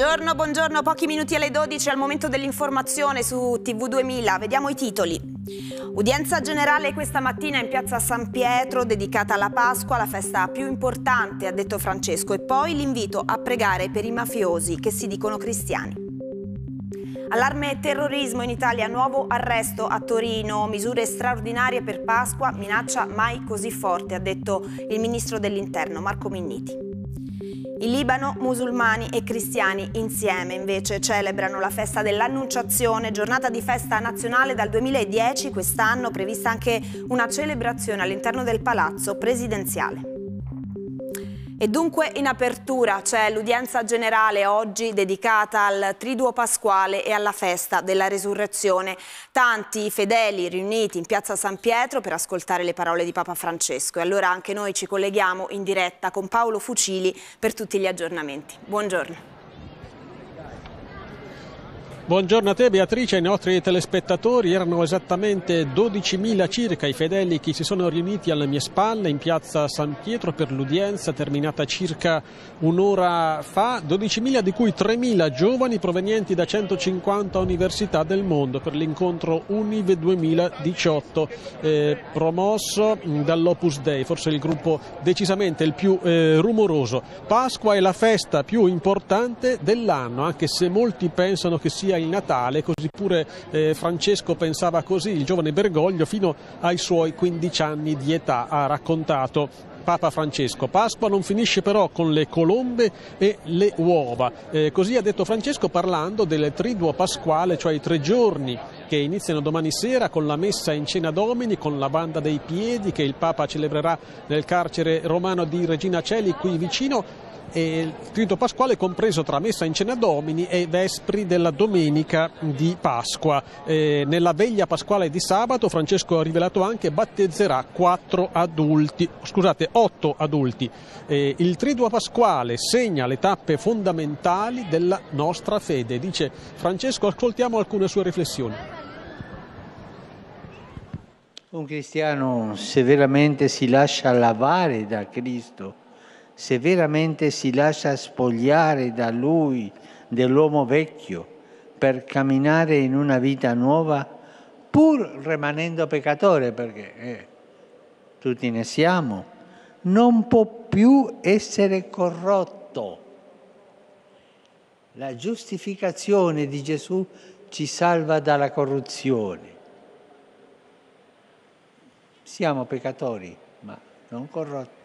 Buongiorno, buongiorno, pochi minuti alle 12 al momento dell'informazione su TV2000. Vediamo i titoli. Udienza generale questa mattina in piazza San Pietro dedicata alla Pasqua, la festa più importante, ha detto Francesco, e poi l'invito a pregare per i mafiosi che si dicono cristiani. Allarme terrorismo in Italia, nuovo arresto a Torino, misure straordinarie per Pasqua, minaccia mai così forte, ha detto il ministro dell'Interno Marco Minniti. In Libano musulmani e cristiani insieme invece celebrano la festa dell'Annunciazione, giornata di festa nazionale dal 2010, quest'anno prevista anche una celebrazione all'interno del palazzo presidenziale. E dunque in apertura c'è l'udienza generale oggi dedicata al Triduo Pasquale e alla festa della Resurrezione. Tanti fedeli riuniti in piazza San Pietro per ascoltare le parole di Papa Francesco. E allora anche noi ci colleghiamo in diretta con Paolo Fucili per tutti gli aggiornamenti. Buongiorno. Buongiorno a te Beatrice e ai nostri telespettatori, erano esattamente 12.000 circa i fedeli che si sono riuniti alle mie spalle in piazza San Pietro per l'udienza terminata circa un'ora fa, 12.000 di cui 3.000 giovani provenienti da 150 università del mondo per l'incontro Unive 2018 eh, promosso mm, dall'Opus Dei, forse il gruppo decisamente il più eh, rumoroso. Pasqua è la festa più importante dell'anno, anche se molti pensano che sia il Natale, così pure eh, Francesco pensava così, il giovane Bergoglio fino ai suoi 15 anni di età ha raccontato Papa Francesco. Pasqua non finisce però con le colombe e le uova. Eh, così ha detto Francesco parlando del triduo pasquale, cioè i tre giorni che iniziano domani sera con la messa in cena domini, con la banda dei piedi che il Papa celebrerà nel carcere romano di Regina Celi qui vicino e il rito pasquale compreso tra messa in cena domini e vespri della domenica di Pasqua. Eh, nella veglia pasquale di sabato Francesco ha rivelato anche battezzerà 4 adulti, scusate 8 adulti. Eh, il triduo pasquale segna le tappe fondamentali della nostra fede, dice Francesco, ascoltiamo alcune sue riflessioni. Un cristiano se veramente si lascia lavare da Cristo se veramente si lascia spogliare da lui dell'uomo vecchio per camminare in una vita nuova, pur rimanendo peccatore, perché eh, tutti ne siamo, non può più essere corrotto. La giustificazione di Gesù ci salva dalla corruzione. Siamo peccatori, ma non corrotti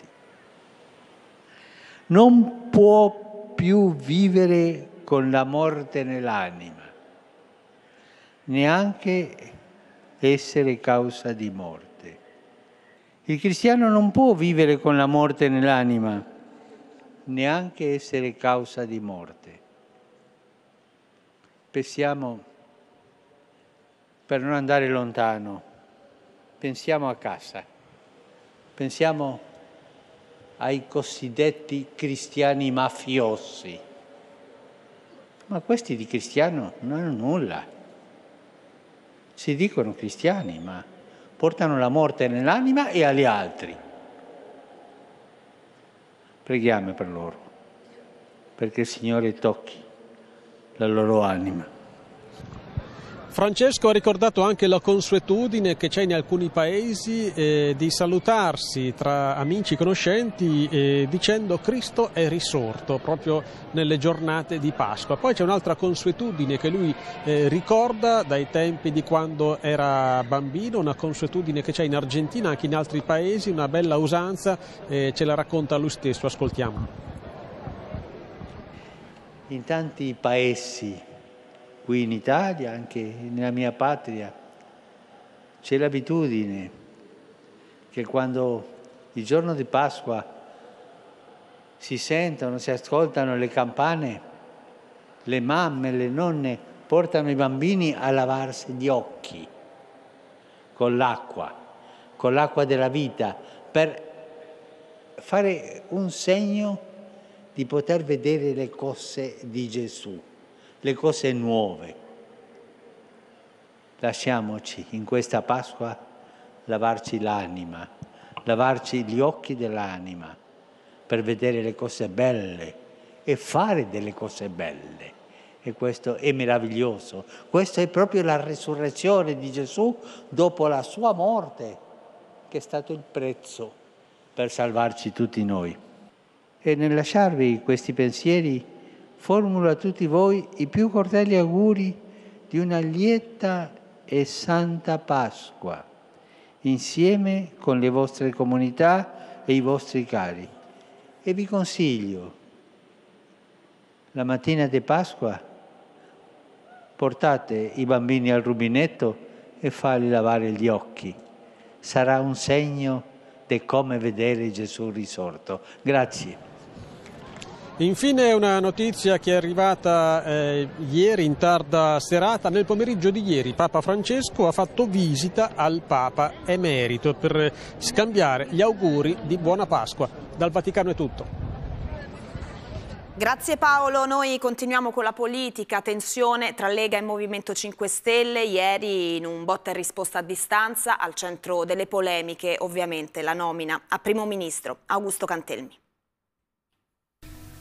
non può più vivere con la morte nell'anima, neanche essere causa di morte. Il cristiano non può vivere con la morte nell'anima, neanche essere causa di morte. Pensiamo, per non andare lontano, pensiamo a casa, pensiamo a ai cosiddetti cristiani mafiosi. Ma questi di cristiano non hanno nulla. Si dicono cristiani, ma portano la morte nell'anima e agli altri. Preghiamo per loro, perché il Signore tocchi la loro anima. Francesco ha ricordato anche la consuetudine che c'è in alcuni paesi eh, di salutarsi tra amici e conoscenti eh, dicendo Cristo è risorto proprio nelle giornate di Pasqua. Poi c'è un'altra consuetudine che lui eh, ricorda dai tempi di quando era bambino, una consuetudine che c'è in Argentina, anche in altri paesi, una bella usanza, eh, ce la racconta lui stesso, ascoltiamo. In tanti paesi qui in Italia, anche nella mia patria, c'è l'abitudine che quando il giorno di Pasqua si sentono, si ascoltano le campane, le mamme, le nonne portano i bambini a lavarsi gli occhi con l'acqua, con l'acqua della vita, per fare un segno di poter vedere le cose di Gesù le cose nuove. Lasciamoci in questa Pasqua lavarci l'anima, lavarci gli occhi dell'anima per vedere le cose belle e fare delle cose belle. E questo è meraviglioso. Questa è proprio la risurrezione di Gesù dopo la sua morte, che è stato il prezzo per salvarci tutti noi. E nel lasciarvi questi pensieri formulo a tutti voi i più cordiali auguri di una lieta e santa Pasqua, insieme con le vostre comunità e i vostri cari. E vi consiglio, la mattina di Pasqua, portate i bambini al rubinetto e farli lavare gli occhi. Sarà un segno di come vedere Gesù risorto. Grazie. Infine una notizia che è arrivata eh, ieri in tarda serata, nel pomeriggio di ieri Papa Francesco ha fatto visita al Papa Emerito per scambiare gli auguri di Buona Pasqua. Dal Vaticano è tutto. Grazie Paolo, noi continuiamo con la politica, tensione tra Lega e Movimento 5 Stelle, ieri in un botta e risposta a distanza al centro delle polemiche ovviamente la nomina a primo ministro Augusto Cantelmi.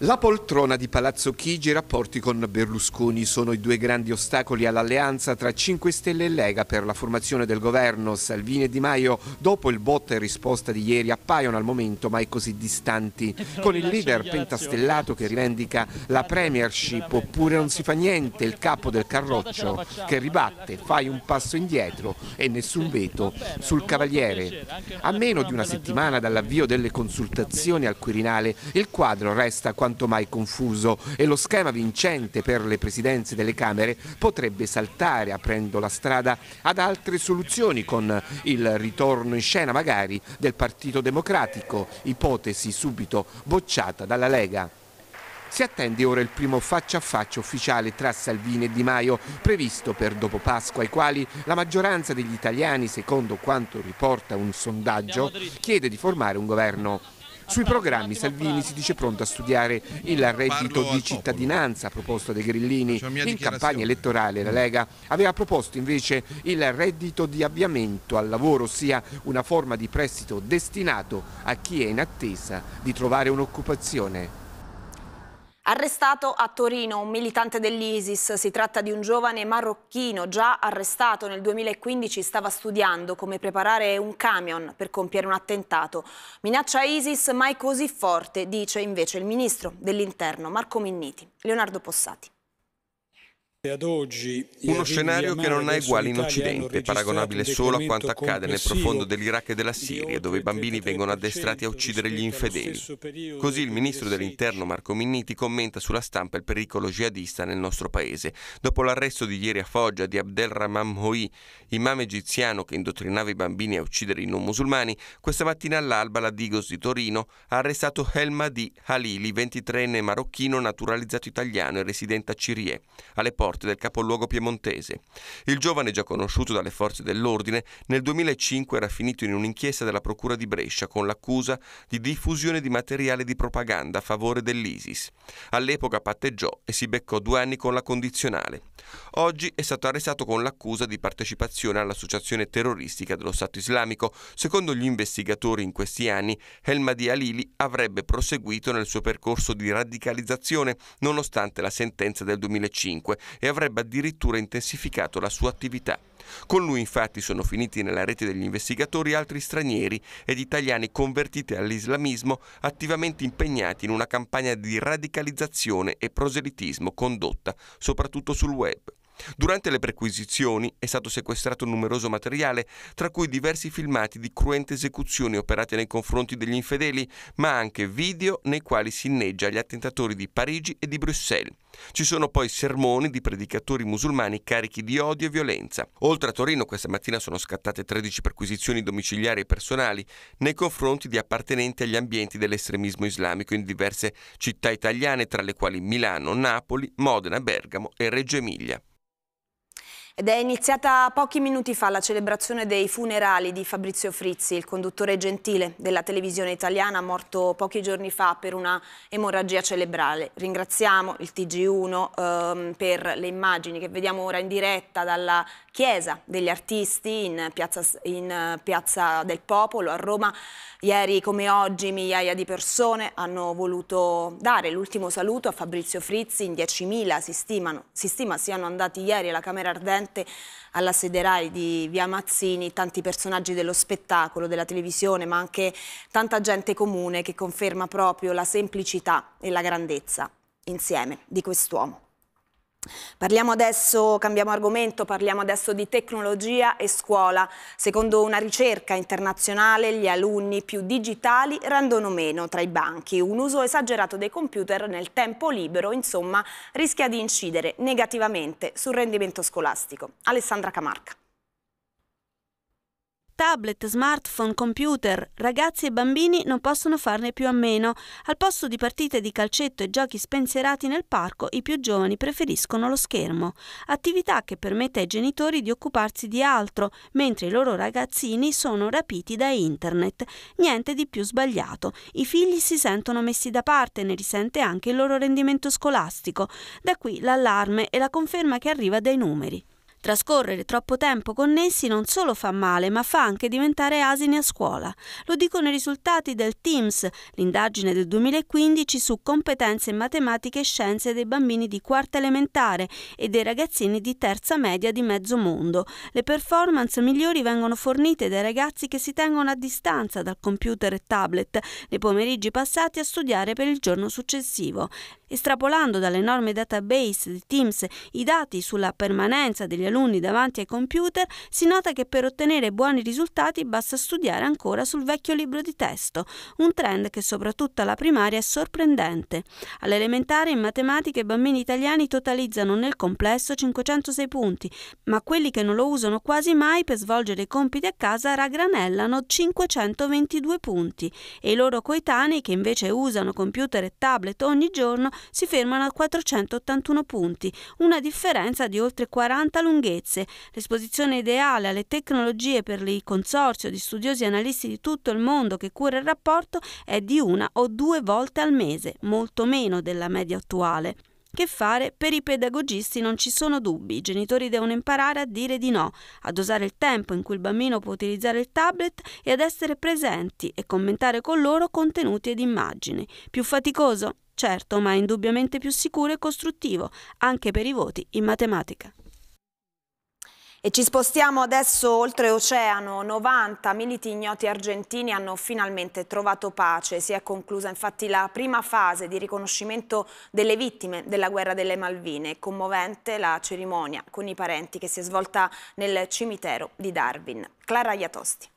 La poltrona di Palazzo Chigi e i rapporti con Berlusconi sono i due grandi ostacoli all'alleanza tra 5 Stelle e Lega per la formazione del governo. Salvini e Di Maio, dopo il botta e risposta di ieri, appaiono al momento mai così distanti, con il leader pentastellato che rivendica la premiership oppure non si fa niente, il capo del carroccio che ribatte fai un passo indietro e nessun veto sul cavaliere. A meno di una settimana dall'avvio delle consultazioni al Quirinale, il quadro resta quando quanto mai confuso e lo schema vincente per le presidenze delle Camere potrebbe saltare aprendo la strada ad altre soluzioni con il ritorno in scena magari del Partito Democratico, ipotesi subito bocciata dalla Lega. Si attende ora il primo faccia a faccia ufficiale tra Salvini e Di Maio, previsto per dopo Pasqua, ai quali la maggioranza degli italiani, secondo quanto riporta un sondaggio, chiede di formare un governo. Sui programmi Salvini si dice pronto a studiare il reddito di cittadinanza proposto dai grillini. In campagna elettorale la Lega aveva proposto invece il reddito di avviamento al lavoro, ossia una forma di prestito destinato a chi è in attesa di trovare un'occupazione. Arrestato a Torino un militante dell'ISIS, si tratta di un giovane marocchino già arrestato nel 2015, stava studiando come preparare un camion per compiere un attentato. Minaccia ISIS mai così forte, dice invece il ministro dell'interno Marco Minniti. Leonardo Possati. Uno scenario che non ha uguali in Occidente, paragonabile solo a quanto accade nel profondo dell'Iraq e della Siria, dove i bambini vengono addestrati a uccidere gli infedeli. Così il ministro dell'Interno Marco Minniti commenta sulla stampa il pericolo jihadista nel nostro paese. Dopo l'arresto di ieri a Foggia di Abdelrahman Hoi, imam egiziano che indottrinava i bambini a uccidere i non musulmani, questa mattina all'alba la Digos di Torino ha arrestato Helma di Halili, 23enne marocchino naturalizzato italiano e residente a Cirie. Alle porte morte del capoluogo piemontese. Il giovane, già conosciuto dalle forze dell'ordine, nel 2005 era finito in un'inchiesta della Procura di Brescia con l'accusa di diffusione di materiale di propaganda a favore dell'ISIS. All'epoca patteggiò e si beccò due anni con la condizionale. Oggi è stato arrestato con l'accusa di partecipazione all'associazione terroristica dello Stato islamico. Secondo gli investigatori in questi anni, Helmadi Alili avrebbe proseguito nel suo percorso di radicalizzazione nonostante la sentenza del 2005 e avrebbe addirittura intensificato la sua attività. Con lui infatti sono finiti nella rete degli investigatori altri stranieri ed italiani convertiti all'islamismo attivamente impegnati in una campagna di radicalizzazione e proselitismo condotta soprattutto sul web. Durante le perquisizioni è stato sequestrato numeroso materiale, tra cui diversi filmati di cruente esecuzioni operate nei confronti degli infedeli, ma anche video nei quali si inneggia agli attentatori di Parigi e di Bruxelles. Ci sono poi sermoni di predicatori musulmani carichi di odio e violenza. Oltre a Torino questa mattina sono scattate 13 perquisizioni domiciliari e personali nei confronti di appartenenti agli ambienti dell'estremismo islamico in diverse città italiane, tra le quali Milano, Napoli, Modena, Bergamo e Reggio Emilia. Ed è iniziata pochi minuti fa la celebrazione dei funerali di Fabrizio Frizzi, il conduttore gentile della televisione italiana, morto pochi giorni fa per una emorragia cerebrale. Ringraziamo il TG1 ehm, per le immagini che vediamo ora in diretta dalla Chiesa degli Artisti in piazza, in eh, piazza del Popolo a Roma. Ieri come oggi migliaia di persone hanno voluto dare l'ultimo saluto a Fabrizio Frizzi, in 10.000 si, si stima siano andati ieri alla Camera Ardente presente alla sederai di Via Mazzini tanti personaggi dello spettacolo, della televisione, ma anche tanta gente comune che conferma proprio la semplicità e la grandezza insieme di quest'uomo. Parliamo adesso, cambiamo argomento, parliamo adesso di tecnologia e scuola. Secondo una ricerca internazionale, gli alunni più digitali rendono meno tra i banchi. Un uso esagerato dei computer nel tempo libero, insomma, rischia di incidere negativamente sul rendimento scolastico. Alessandra Camarca tablet, smartphone, computer, ragazzi e bambini non possono farne più a meno. Al posto di partite di calcetto e giochi spensierati nel parco, i più giovani preferiscono lo schermo, attività che permette ai genitori di occuparsi di altro, mentre i loro ragazzini sono rapiti da internet. Niente di più sbagliato. I figli si sentono messi da parte, ne risente anche il loro rendimento scolastico. Da qui l'allarme e la conferma che arriva dai numeri. Trascorrere troppo tempo connessi non solo fa male, ma fa anche diventare asini a scuola. Lo dicono i risultati del TIMS, l'indagine del 2015 su competenze in matematica e scienze dei bambini di quarta elementare e dei ragazzini di terza media di mezzo mondo. Le performance migliori vengono fornite dai ragazzi che si tengono a distanza dal computer e tablet nei pomeriggi passati a studiare per il giorno successivo. Estrapolando dall'enorme database di Teams i dati sulla permanenza degli alunni alunni davanti ai computer, si nota che per ottenere buoni risultati basta studiare ancora sul vecchio libro di testo, un trend che soprattutto alla primaria è sorprendente. All'elementare in matematica i bambini italiani totalizzano nel complesso 506 punti, ma quelli che non lo usano quasi mai per svolgere i compiti a casa raggranellano 522 punti e i loro coetanei che invece usano computer e tablet ogni giorno si fermano a 481 punti, una differenza di oltre 40 lunghezze lunghezze, l'esposizione ideale alle tecnologie per il consorzio di studiosi e analisti di tutto il mondo che cura il rapporto è di una o due volte al mese, molto meno della media attuale. Che fare? Per i pedagogisti non ci sono dubbi, i genitori devono imparare a dire di no, a dosare il tempo in cui il bambino può utilizzare il tablet e ad essere presenti e commentare con loro contenuti ed immagini. Più faticoso? Certo, ma indubbiamente più sicuro e costruttivo, anche per i voti in matematica. E ci spostiamo adesso oltre oceano, 90 militi ignoti argentini hanno finalmente trovato pace, si è conclusa infatti la prima fase di riconoscimento delle vittime della guerra delle Malvine, commovente la cerimonia con i parenti che si è svolta nel cimitero di Darwin. Clara Iatosti.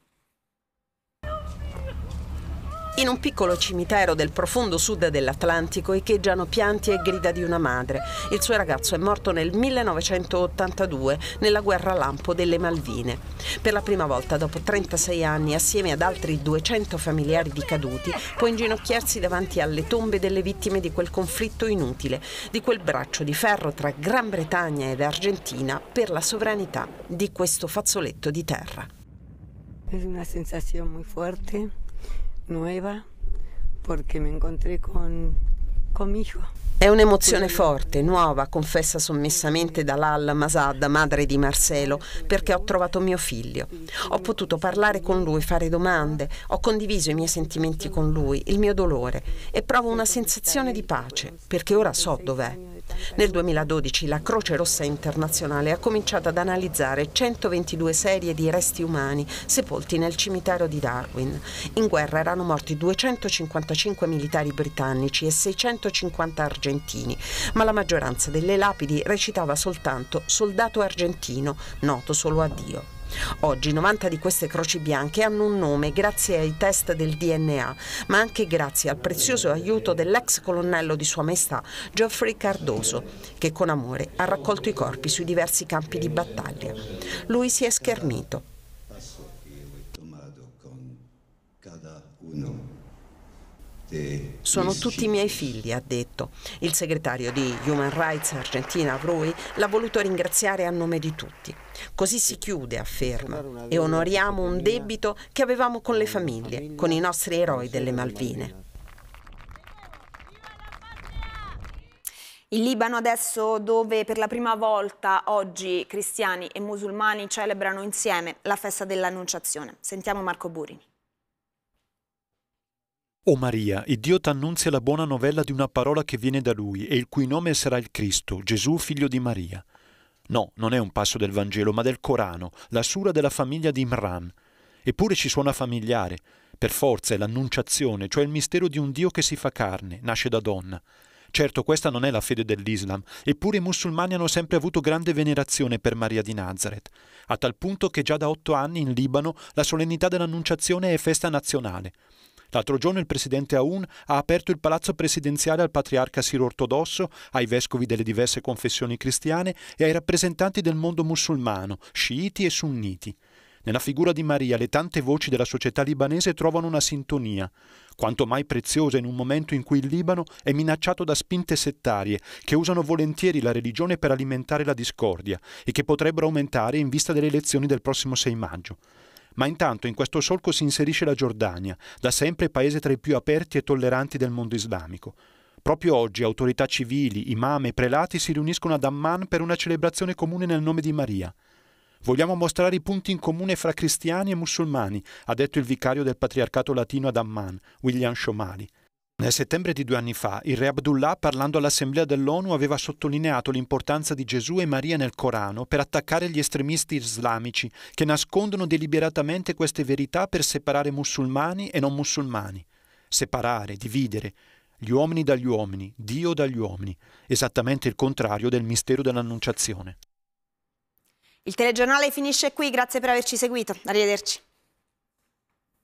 In un piccolo cimitero del profondo sud dell'Atlantico echeggiano pianti e grida di una madre. Il suo ragazzo è morto nel 1982 nella guerra lampo delle Malvine. Per la prima volta dopo 36 anni, assieme ad altri 200 familiari di caduti, può inginocchiarsi davanti alle tombe delle vittime di quel conflitto inutile, di quel braccio di ferro tra Gran Bretagna ed Argentina per la sovranità di questo fazzoletto di terra. È una sensazione molto forte nuova perché mi encontré con, con mi hijo. È un'emozione forte, nuova, confessa sommessamente Dalal Masad, madre di Marcelo, perché ho trovato mio figlio. Ho potuto parlare con lui, fare domande, ho condiviso i miei sentimenti con lui, il mio dolore e provo una sensazione di pace, perché ora so dov'è. Nel 2012 la Croce Rossa Internazionale ha cominciato ad analizzare 122 serie di resti umani sepolti nel cimitero di Darwin. In guerra erano morti 255 militari britannici e 650 argentini, ma la maggioranza delle lapidi recitava soltanto soldato argentino, noto solo a Dio. Oggi 90 di queste croci bianche hanno un nome grazie ai test del DNA, ma anche grazie al prezioso aiuto dell'ex colonnello di Sua Maestà Geoffrey Cardoso, che con amore ha raccolto i corpi sui diversi campi di battaglia. Lui si è schermito. Passo io e Tomado con cada uno sono tutti miei figli, ha detto. Il segretario di Human Rights Argentina, Rui, l'ha voluto ringraziare a nome di tutti. Così si chiude, afferma, e onoriamo un debito che avevamo con le famiglie, con i nostri eroi delle Malvine. Il Libano adesso dove per la prima volta oggi cristiani e musulmani celebrano insieme la festa dell'Annunciazione. Sentiamo Marco Burini. O Maria, il Dio t'annunzia la buona novella di una parola che viene da Lui e il cui nome sarà il Cristo, Gesù figlio di Maria. No, non è un passo del Vangelo, ma del Corano, la sura della famiglia di Imran. Eppure ci suona familiare. Per forza è l'annunciazione, cioè il mistero di un Dio che si fa carne, nasce da donna. Certo, questa non è la fede dell'Islam, eppure i musulmani hanno sempre avuto grande venerazione per Maria di Nazareth, a tal punto che già da otto anni in Libano la solennità dell'Annunciazione è festa nazionale. L'altro giorno il presidente Aoun ha aperto il palazzo presidenziale al patriarca siro-ortodosso, ai vescovi delle diverse confessioni cristiane e ai rappresentanti del mondo musulmano, sciiti e sunniti. Nella figura di Maria le tante voci della società libanese trovano una sintonia, quanto mai preziosa in un momento in cui il Libano è minacciato da spinte settarie che usano volentieri la religione per alimentare la discordia e che potrebbero aumentare in vista delle elezioni del prossimo 6 maggio. Ma intanto in questo solco si inserisce la Giordania, da sempre paese tra i più aperti e tolleranti del mondo islamico. Proprio oggi autorità civili, imam e prelati si riuniscono ad Amman per una celebrazione comune nel nome di Maria. Vogliamo mostrare i punti in comune fra cristiani e musulmani, ha detto il vicario del patriarcato latino ad Amman, William Shomali. Nel settembre di due anni fa, il re Abdullah, parlando all'Assemblea dell'ONU, aveva sottolineato l'importanza di Gesù e Maria nel Corano per attaccare gli estremisti islamici che nascondono deliberatamente queste verità per separare musulmani e non musulmani. Separare, dividere, gli uomini dagli uomini, Dio dagli uomini, esattamente il contrario del mistero dell'Annunciazione. Il telegiornale finisce qui, grazie per averci seguito. Arrivederci.